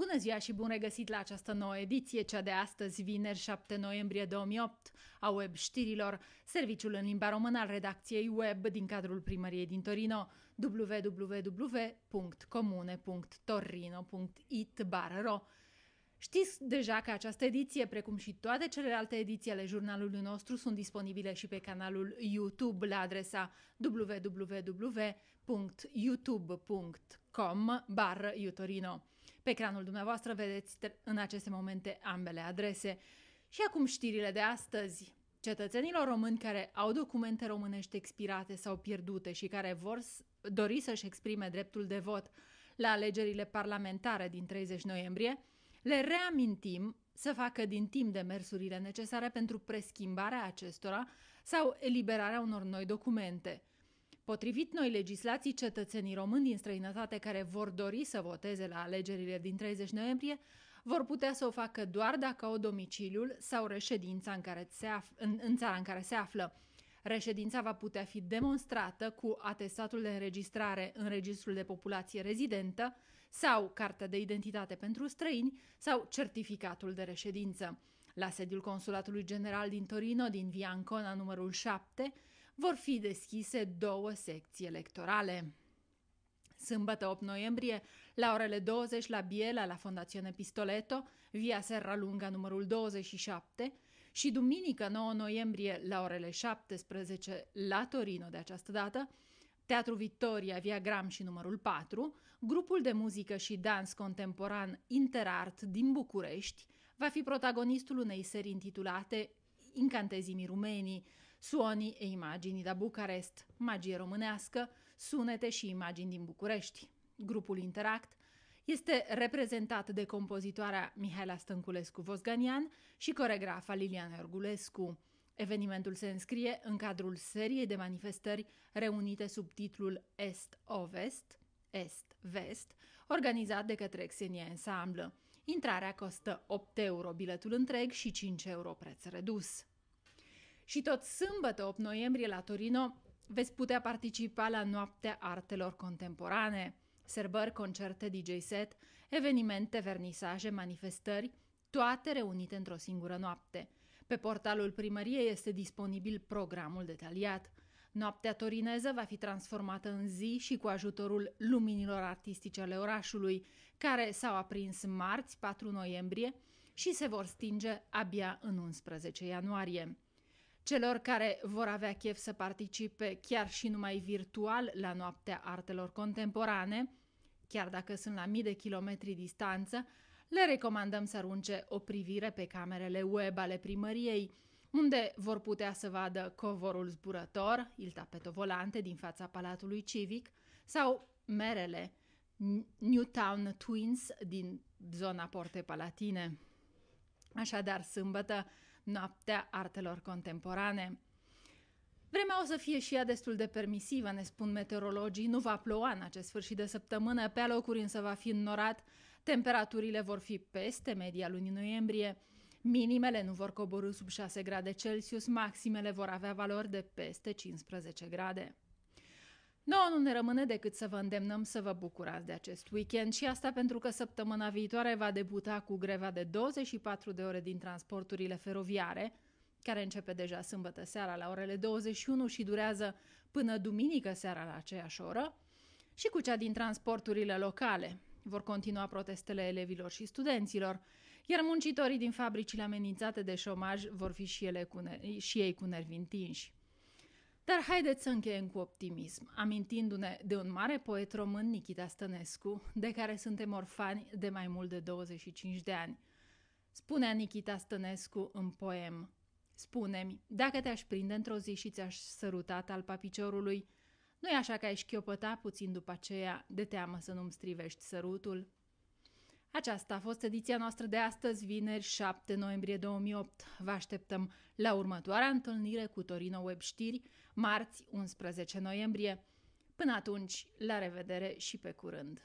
Bună ziua și bun regăsit la această nouă ediție, cea de astăzi, vineri 7 noiembrie 2008, a Web Știrilor, serviciul în limba română al redacției web din cadrul primăriei din Torino, www.comune.torino.it barro. Știți deja că această ediție, precum și toate celelalte ediții ale jurnalului nostru, sunt disponibile și pe canalul YouTube la adresa www.youtube.com bar Iutorino. Pe ecranul dumneavoastră vedeți în aceste momente ambele adrese. Și acum știrile de astăzi. Cetățenilor români care au documente românești expirate sau pierdute și care vor dori să-și exprime dreptul de vot la alegerile parlamentare din 30 noiembrie, le reamintim să facă din timp demersurile necesare pentru preschimbarea acestora sau eliberarea unor noi documente – Potrivit noi legislații, cetățenii români din străinătate care vor dori să voteze la alegerile din 30 noiembrie vor putea să o facă doar dacă au domiciliul sau reședința în, care se af- în, în țara în care se află. Reședința va putea fi demonstrată cu atestatul de înregistrare în Registrul de Populație Rezidentă sau Cartea de Identitate pentru Străini sau Certificatul de Reședință. La sediul Consulatului General din Torino, din Via Ancona, numărul 7, vor fi deschise două secții electorale. Sâmbătă 8 noiembrie, la orele 20 la Biela, la Fondazione Pistoleto, via Serra Lunga numărul 27, și duminică 9 noiembrie la orele 17 la Torino de această dată, Teatru Victoria, via Gramsci numărul 4, grupul de muzică și dans contemporan Interart din București va fi protagonistul unei serii intitulate Incantezimii rumenii, Suoni e imagini da Bucarest, magie românească, sunete și imagini din București. Grupul Interact este reprezentat de compozitoarea Mihaela Stănculescu-Vosganian și coregrafa Liliana Orgulescu. Evenimentul se înscrie în cadrul seriei de manifestări reunite sub titlul Est-Ovest, Est-Vest, organizat de către Xenia Ensemble. Intrarea costă 8 euro biletul întreg și 5 euro preț redus. Și tot sâmbătă, 8 noiembrie, la Torino, veți putea participa la Noaptea Artelor Contemporane, sărbări, concerte, DJ set, evenimente, vernisaje, manifestări, toate reunite într-o singură noapte. Pe portalul primăriei este disponibil programul detaliat. Noaptea torineză va fi transformată în zi și cu ajutorul luminilor artistice ale orașului, care s-au aprins marți 4 noiembrie și se vor stinge abia în 11 ianuarie. Celor care vor avea chef să participe chiar și numai virtual la Noaptea Artelor Contemporane, chiar dacă sunt la mii de kilometri distanță, le recomandăm să arunce o privire pe camerele web ale primăriei, unde vor putea să vadă covorul zburător, il tapeto volante din fața Palatului Civic, sau merele Newtown Twins din zona Porte Palatine. Așadar, sâmbătă, Noaptea artelor contemporane. Vremea o să fie și ea destul de permisivă, ne spun meteorologii. Nu va ploua în acest sfârșit de săptămână, pe locuri însă va fi înnorat. Temperaturile vor fi peste media lunii noiembrie. Minimele nu vor coborâ sub 6 grade Celsius, maximele vor avea valori de peste 15 grade. Noi nu ne rămâne decât să vă îndemnăm să vă bucurați de acest weekend și asta pentru că săptămâna viitoare va debuta cu greva de 24 de ore din transporturile feroviare, care începe deja sâmbătă seara la orele 21 și durează până duminică seara la aceeași oră, și cu cea din transporturile locale. Vor continua protestele elevilor și studenților, iar muncitorii din fabricile amenințate de șomaj vor fi și, ele cu, și ei cu nervi întinși. Dar haideți să încheiem cu optimism, amintindu-ne de un mare poet român, Nichita Stănescu, de care suntem orfani de mai mult de 25 de ani. Spunea Nichita Stănescu în poem Spune-mi, dacă te-aș prinde într-o zi și ți-aș săruta talpa piciorului, nu-i așa că ai șchiopăta puțin după aceea, de teamă să nu-mi strivești sărutul? Aceasta a fost ediția noastră de astăzi, vineri 7 noiembrie 2008. Vă așteptăm la următoarea întâlnire cu Torino Web Știri, marți 11 noiembrie. Până atunci, la revedere și pe curând!